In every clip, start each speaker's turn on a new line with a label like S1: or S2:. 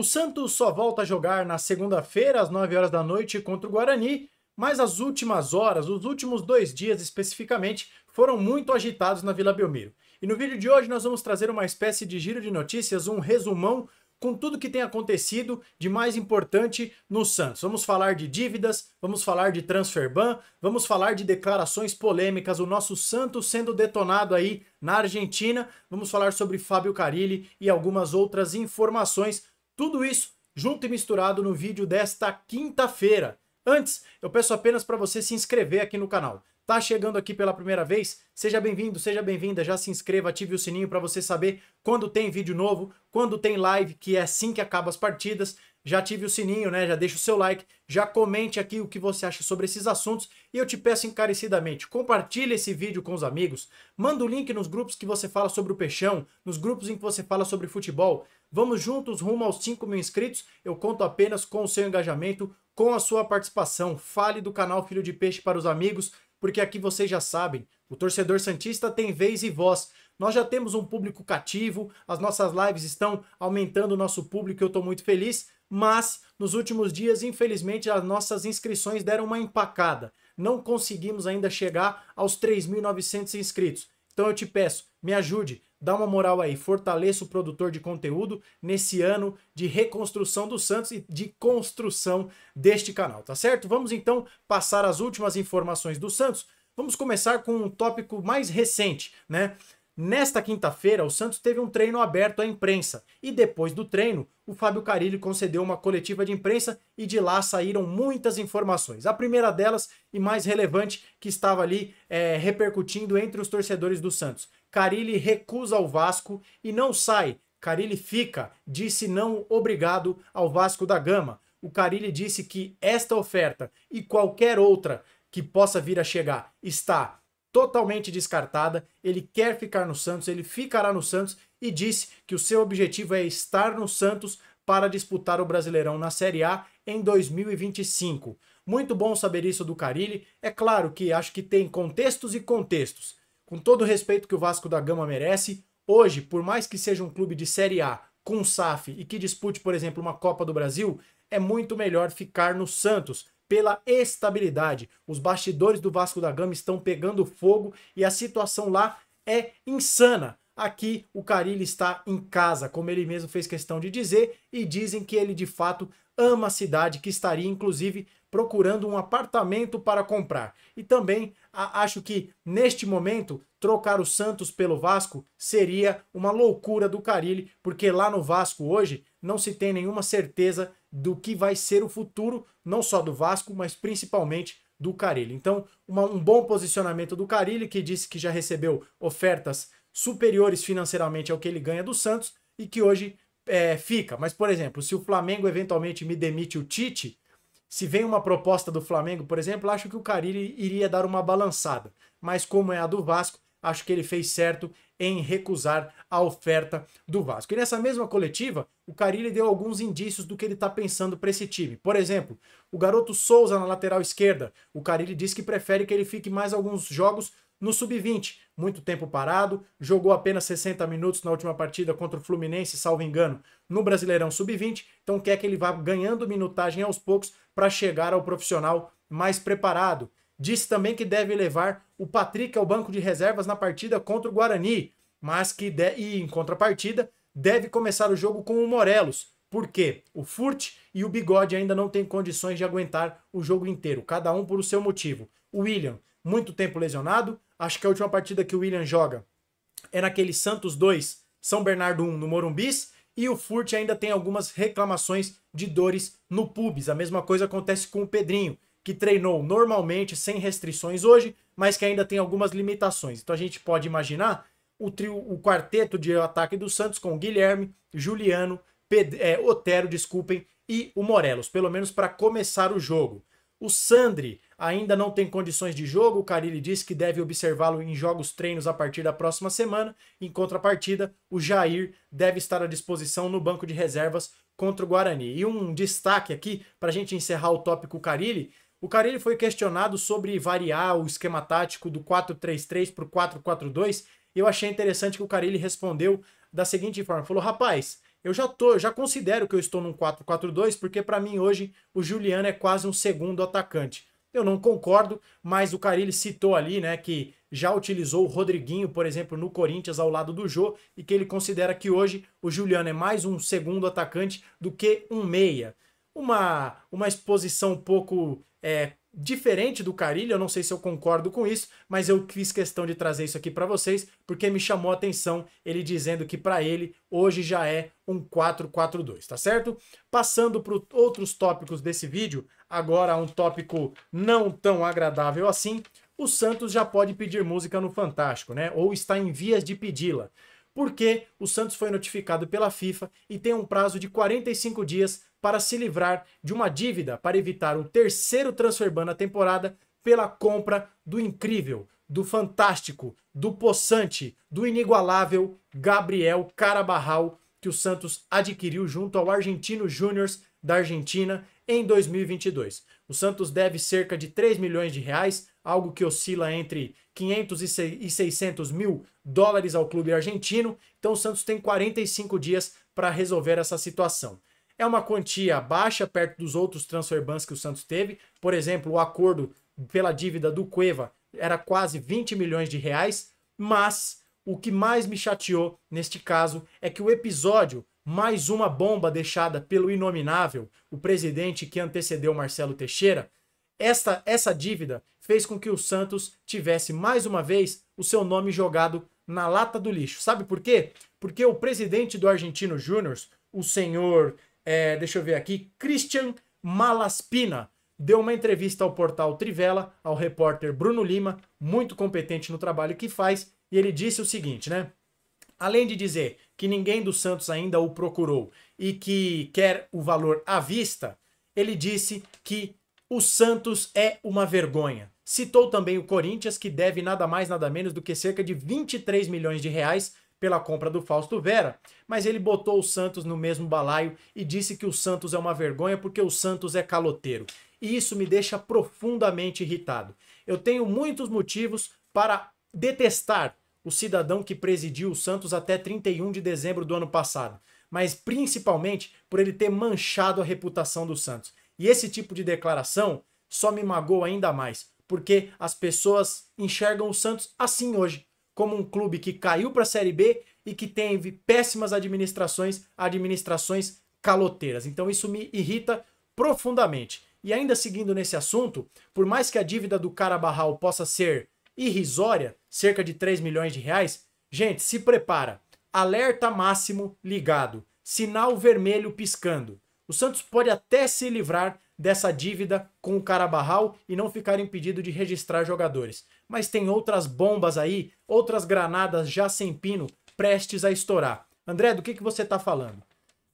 S1: O Santos só volta a jogar na segunda-feira, às 9 horas da noite, contra o Guarani, mas as últimas horas, os últimos dois dias especificamente, foram muito agitados na Vila Belmiro. E no vídeo de hoje nós vamos trazer uma espécie de giro de notícias, um resumão com tudo que tem acontecido de mais importante no Santos. Vamos falar de dívidas, vamos falar de transfer ban, vamos falar de declarações polêmicas, o nosso Santos sendo detonado aí na Argentina, vamos falar sobre Fábio Carilli e algumas outras informações tudo isso junto e misturado no vídeo desta quinta-feira. Antes, eu peço apenas para você se inscrever aqui no canal. Tá chegando aqui pela primeira vez? Seja bem-vindo, seja bem-vinda, já se inscreva, ative o sininho para você saber quando tem vídeo novo, quando tem live, que é assim que acaba as partidas, já ative o sininho, né? Já deixa o seu like, já comente aqui o que você acha sobre esses assuntos e eu te peço encarecidamente, compartilhe esse vídeo com os amigos, manda o link nos grupos que você fala sobre o peixão, nos grupos em que você fala sobre futebol. Vamos juntos rumo aos 5 mil inscritos. Eu conto apenas com o seu engajamento, com a sua participação. Fale do canal Filho de Peixe para os amigos, porque aqui vocês já sabem, o torcedor santista tem vez e voz. Nós já temos um público cativo, as nossas lives estão aumentando o nosso público, eu estou muito feliz mas nos últimos dias, infelizmente, as nossas inscrições deram uma empacada. Não conseguimos ainda chegar aos 3.900 inscritos. Então eu te peço, me ajude, dá uma moral aí, fortaleça o produtor de conteúdo nesse ano de reconstrução do Santos e de construção deste canal, tá certo? Vamos então passar as últimas informações do Santos. Vamos começar com um tópico mais recente, né? Nesta quinta-feira, o Santos teve um treino aberto à imprensa e depois do treino, o Fábio Carilli concedeu uma coletiva de imprensa e de lá saíram muitas informações. A primeira delas e mais relevante que estava ali é, repercutindo entre os torcedores do Santos. Carilli recusa o Vasco e não sai. Carilli fica, disse não obrigado ao Vasco da Gama. O Carilli disse que esta oferta e qualquer outra que possa vir a chegar está totalmente descartada. Ele quer ficar no Santos, ele ficará no Santos e disse que o seu objetivo é estar no Santos para disputar o Brasileirão na Série A em 2025. Muito bom saber isso do Carilli. É claro que acho que tem contextos e contextos. Com todo o respeito que o Vasco da Gama merece, hoje, por mais que seja um clube de Série A com SAF e que dispute, por exemplo, uma Copa do Brasil, é muito melhor ficar no Santos, pela estabilidade. Os bastidores do Vasco da Gama estão pegando fogo e a situação lá é insana. Aqui o Carilli está em casa, como ele mesmo fez questão de dizer, e dizem que ele de fato ama a cidade, que estaria inclusive procurando um apartamento para comprar. E também a, acho que neste momento trocar o Santos pelo Vasco seria uma loucura do Carilli, porque lá no Vasco hoje não se tem nenhuma certeza do que vai ser o futuro, não só do Vasco, mas principalmente do Carilli. Então, uma, um bom posicionamento do Carilli, que disse que já recebeu ofertas superiores financeiramente ao que ele ganha do Santos e que hoje é, fica. Mas, por exemplo, se o Flamengo eventualmente me demite o Tite, se vem uma proposta do Flamengo, por exemplo, acho que o Carilli iria dar uma balançada. Mas como é a do Vasco, acho que ele fez certo em recusar a oferta do Vasco. E nessa mesma coletiva, o Carilli deu alguns indícios do que ele está pensando para esse time. Por exemplo, o garoto Souza na lateral esquerda. O Carilli diz que prefere que ele fique mais alguns jogos no sub-20, muito tempo parado, jogou apenas 60 minutos na última partida contra o Fluminense, salvo engano, no Brasileirão sub-20, então quer que ele vá ganhando minutagem aos poucos para chegar ao profissional mais preparado. Disse também que deve levar o Patrick ao banco de reservas na partida contra o Guarani, mas que, de... e em contrapartida, deve começar o jogo com o Morelos, porque o Furt e o Bigode ainda não têm condições de aguentar o jogo inteiro, cada um por o seu motivo. O William, muito tempo lesionado, acho que a última partida que o William joga é naquele Santos 2, São Bernardo 1 no Morumbis, e o Furt ainda tem algumas reclamações de dores no pubis. A mesma coisa acontece com o Pedrinho, que treinou normalmente, sem restrições hoje, mas que ainda tem algumas limitações. Então a gente pode imaginar o trio, o quarteto de ataque do Santos com Guilherme, Juliano, Ped é, Otero, desculpem, e o Morelos, pelo menos para começar o jogo. O Sandri ainda não tem condições de jogo, o Carilli disse que deve observá-lo em jogos treinos a partir da próxima semana. Em contrapartida, o Jair deve estar à disposição no banco de reservas contra o Guarani. E um destaque aqui, para a gente encerrar o tópico Carilli, o Carilli foi questionado sobre variar o esquema tático do 4-3-3 para o 4-4-2 e eu achei interessante que o Carilli respondeu da seguinte forma, falou, rapaz, eu já tô, já considero que eu estou num 4-4-2 porque para mim hoje o Juliano é quase um segundo atacante. Eu não concordo, mas o Carilli citou ali, né, que já utilizou o Rodriguinho, por exemplo, no Corinthians ao lado do Jô, e que ele considera que hoje o Juliano é mais um segundo atacante do que um meia. Uma, uma exposição um pouco é, diferente do Carilho, eu não sei se eu concordo com isso, mas eu fiz questão de trazer isso aqui para vocês, porque me chamou a atenção ele dizendo que para ele hoje já é um 4-4-2, tá certo? Passando para outros tópicos desse vídeo, agora um tópico não tão agradável assim, o Santos já pode pedir música no Fantástico, né? Ou está em vias de pedi-la porque o Santos foi notificado pela FIFA e tem um prazo de 45 dias para se livrar de uma dívida para evitar o terceiro transfer ban na temporada pela compra do incrível, do fantástico, do possante, do inigualável Gabriel Carabarral que o Santos adquiriu junto ao Argentino Júnior da Argentina em 2022. O Santos deve cerca de 3 milhões de reais, algo que oscila entre 500 e 600 mil dólares ao clube argentino. Então o Santos tem 45 dias para resolver essa situação. É uma quantia baixa perto dos outros transfer bans que o Santos teve. Por exemplo, o acordo pela dívida do Cueva era quase 20 milhões de reais, mas o que mais me chateou neste caso é que o episódio mais uma bomba deixada pelo inominável, o presidente que antecedeu Marcelo Teixeira, esta, essa dívida fez com que o Santos tivesse mais uma vez o seu nome jogado na lata do lixo. Sabe por quê? Porque o presidente do Argentino Júnior, o senhor, é, deixa eu ver aqui, Christian Malaspina, deu uma entrevista ao portal Trivela, ao repórter Bruno Lima, muito competente no trabalho que faz, e ele disse o seguinte, né? Além de dizer que ninguém do Santos ainda o procurou e que quer o valor à vista, ele disse que o Santos é uma vergonha. Citou também o Corinthians, que deve nada mais nada menos do que cerca de 23 milhões de reais pela compra do Fausto Vera, mas ele botou o Santos no mesmo balaio e disse que o Santos é uma vergonha porque o Santos é caloteiro. E isso me deixa profundamente irritado. Eu tenho muitos motivos para detestar o cidadão que presidiu o Santos até 31 de dezembro do ano passado, mas principalmente por ele ter manchado a reputação do Santos. E esse tipo de declaração só me magoou ainda mais, porque as pessoas enxergam o Santos assim hoje, como um clube que caiu para a Série B e que teve péssimas administrações, administrações caloteiras. Então isso me irrita profundamente. E ainda seguindo nesse assunto, por mais que a dívida do Carabarral possa ser irrisória, cerca de 3 milhões de reais. Gente, se prepara. Alerta máximo ligado. Sinal vermelho piscando. O Santos pode até se livrar dessa dívida com o Carabarral e não ficar impedido de registrar jogadores. Mas tem outras bombas aí, outras granadas já sem pino, prestes a estourar. André, do que, que você está falando?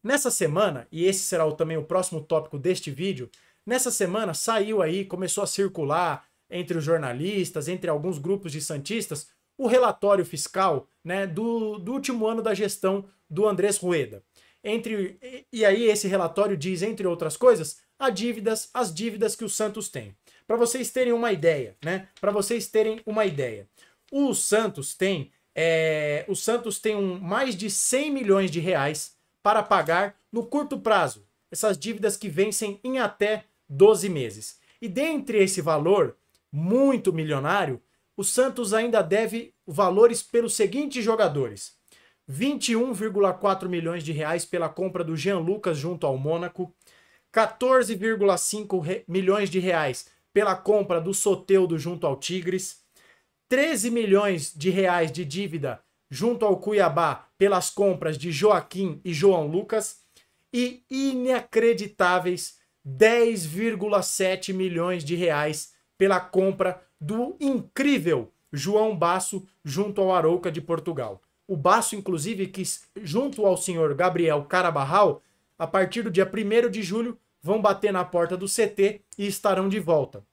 S1: Nessa semana, e esse será também o próximo tópico deste vídeo, nessa semana saiu aí, começou a circular entre os jornalistas, entre alguns grupos de santistas, o relatório fiscal né, do, do último ano da gestão do Andrés Rueda. Entre, e aí esse relatório diz, entre outras coisas, as dívidas, as dívidas que o Santos tem. Para vocês terem uma ideia, né? Para vocês terem uma ideia. O Santos tem, é, o Santos tem um, mais de 100 milhões de reais para pagar no curto prazo. Essas dívidas que vencem em até 12 meses. E dentre esse valor, muito milionário, o Santos ainda deve valores pelos seguintes jogadores: 21,4 milhões de reais pela compra do Jean Lucas junto ao Mônaco, 14,5 milhões de reais pela compra do Soteudo junto ao Tigres, 13 milhões de reais de dívida junto ao Cuiabá pelas compras de Joaquim e João Lucas e inacreditáveis 10,7 milhões de reais pela compra do incrível João Basso junto ao Arouca de Portugal. O Basso, inclusive, que junto ao senhor Gabriel Carabarral, a partir do dia 1 de julho, vão bater na porta do CT e estarão de volta.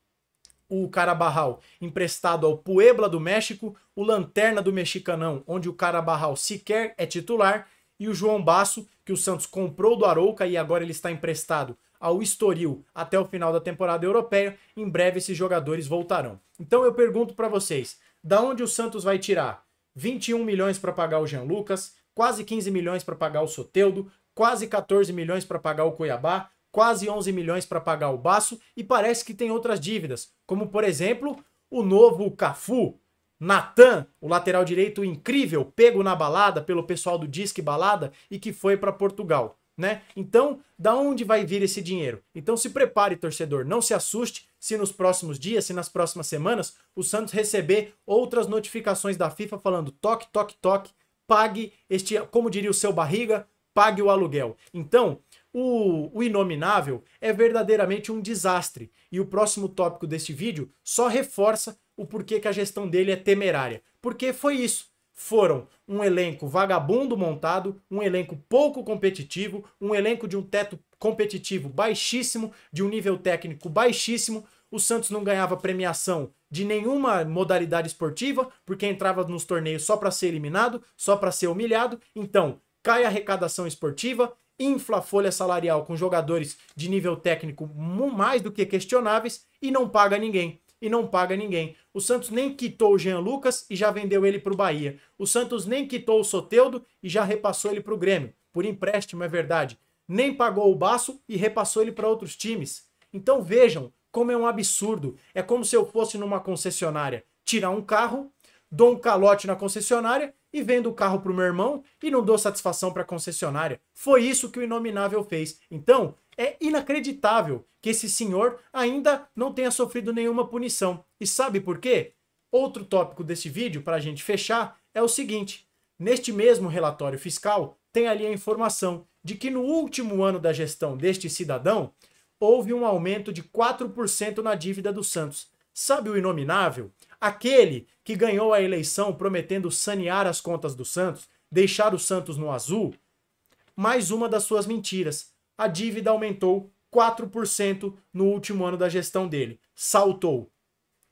S1: O Carabarral emprestado ao Puebla do México, o Lanterna do Mexicanão, onde o Carabarral sequer é titular, e o João Basso, que o Santos comprou do Arouca e agora ele está emprestado ao Estoril até o final da temporada europeia. Em breve esses jogadores voltarão. Então eu pergunto para vocês, da onde o Santos vai tirar 21 milhões para pagar o Jean Lucas, quase 15 milhões para pagar o Soteudo, quase 14 milhões para pagar o Cuiabá, quase 11 milhões para pagar o Baço e parece que tem outras dívidas, como por exemplo, o novo Cafu, Natan, o lateral direito incrível, pego na balada pelo pessoal do Disque Balada e que foi para Portugal né? Então, da onde vai vir esse dinheiro? Então se prepare, torcedor, não se assuste se nos próximos dias, se nas próximas semanas, o Santos receber outras notificações da FIFA falando toque, toque, toque, pague este, como diria o seu barriga, pague o aluguel. Então, o, o inominável é verdadeiramente um desastre. E o próximo tópico deste vídeo só reforça o porquê que a gestão dele é temerária. Porque foi isso foram um elenco vagabundo montado, um elenco pouco competitivo, um elenco de um teto competitivo baixíssimo, de um nível técnico baixíssimo. O Santos não ganhava premiação de nenhuma modalidade esportiva, porque entrava nos torneios só para ser eliminado, só para ser humilhado. Então, cai a arrecadação esportiva, infla a folha salarial com jogadores de nível técnico mais do que questionáveis e não paga ninguém e não paga ninguém. O Santos nem quitou o Jean Lucas e já vendeu ele para o Bahia. O Santos nem quitou o Soteudo e já repassou ele para o Grêmio. Por empréstimo, é verdade. Nem pagou o Baço e repassou ele para outros times. Então vejam como é um absurdo. É como se eu fosse numa concessionária tirar um carro, dou um calote na concessionária e vendo o carro para o meu irmão e não dou satisfação para a concessionária. Foi isso que o Inominável fez. Então, é inacreditável que esse senhor ainda não tenha sofrido nenhuma punição. E sabe por quê? Outro tópico desse vídeo, para a gente fechar, é o seguinte: neste mesmo relatório fiscal, tem ali a informação de que no último ano da gestão deste cidadão, houve um aumento de 4% na dívida do Santos. Sabe o inominável? Aquele que ganhou a eleição prometendo sanear as contas do Santos, deixar o Santos no azul? Mais uma das suas mentiras a dívida aumentou 4% no último ano da gestão dele. Saltou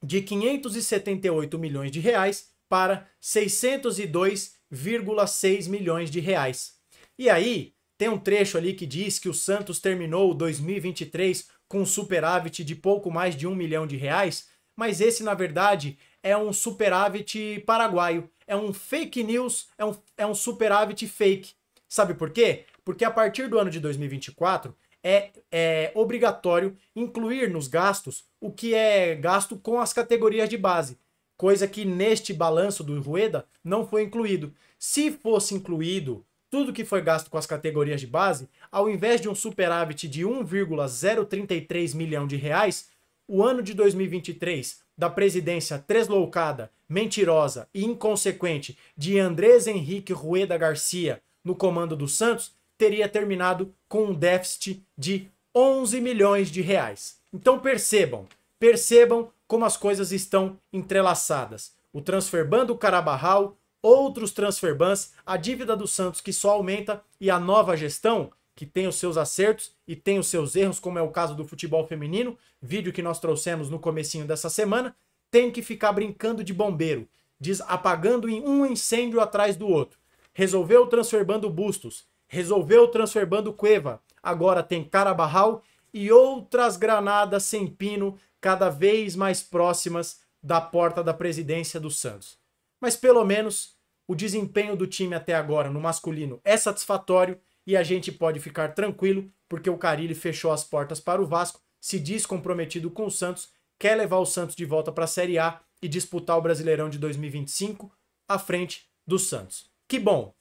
S1: de 578 milhões de reais para 602,6 milhões de reais. E aí, tem um trecho ali que diz que o Santos terminou 2023 com um superávit de pouco mais de um milhão de reais, mas esse, na verdade, é um superávit paraguaio. É um fake news, é um, é um superávit fake. Sabe por quê? Porque a partir do ano de 2024 é, é obrigatório incluir nos gastos o que é gasto com as categorias de base, coisa que neste balanço do Rueda não foi incluído. Se fosse incluído tudo que foi gasto com as categorias de base, ao invés de um superávit de 1,033 milhão de reais, o ano de 2023 da presidência tresloucada, mentirosa e inconsequente de Andrés Henrique Rueda Garcia no comando do Santos teria terminado com um déficit de 11 milhões de reais. Então percebam, percebam como as coisas estão entrelaçadas. O transferbando Carabarral, outros transferbans, a dívida do Santos que só aumenta e a nova gestão que tem os seus acertos e tem os seus erros, como é o caso do futebol feminino, vídeo que nós trouxemos no comecinho dessa semana, tem que ficar brincando de bombeiro, diz apagando em um incêndio atrás do outro. Resolveu o transferbando Bustos, resolveu o transfer ban do Cueva. Agora tem Carabarral e outras granadas sem pino cada vez mais próximas da porta da presidência do Santos. Mas pelo menos o desempenho do time até agora no masculino é satisfatório e a gente pode ficar tranquilo porque o Carilli fechou as portas para o Vasco, se diz comprometido com o Santos, quer levar o Santos de volta para a Série A e disputar o Brasileirão de 2025 à frente do Santos. Que bom!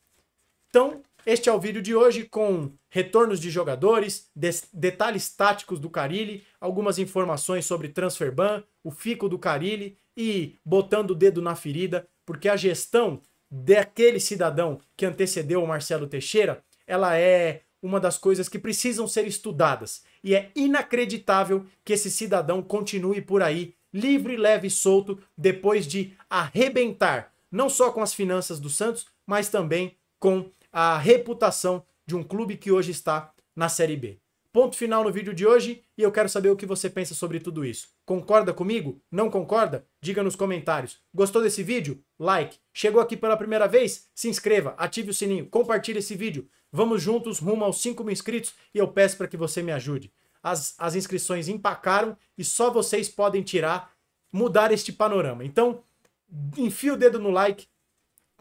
S1: Então, este é o vídeo de hoje com retornos de jogadores, detalhes táticos do Carilli, algumas informações sobre transfer ban, o fico do Carilli e botando o dedo na ferida, porque a gestão daquele cidadão que antecedeu o Marcelo Teixeira, ela é uma das coisas que precisam ser estudadas. E é inacreditável que esse cidadão continue por aí, livre, leve e solto, depois de arrebentar não só com as finanças do Santos, mas também com a reputação de um clube que hoje está na Série B. Ponto final no vídeo de hoje e eu quero saber o que você pensa sobre tudo isso. Concorda comigo? Não concorda? Diga nos comentários. Gostou desse vídeo? Like. Chegou aqui pela primeira vez? Se inscreva, ative o sininho, compartilhe esse vídeo. Vamos juntos rumo aos 5 mil inscritos e eu peço para que você me ajude. As, as inscrições empacaram e só vocês podem tirar, mudar este panorama. Então, enfia o dedo no like,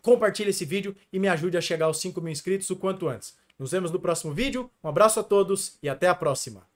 S1: compartilhe esse vídeo e me ajude a chegar aos 5 mil inscritos o quanto antes. Nos vemos no próximo vídeo, um abraço a todos e até a próxima!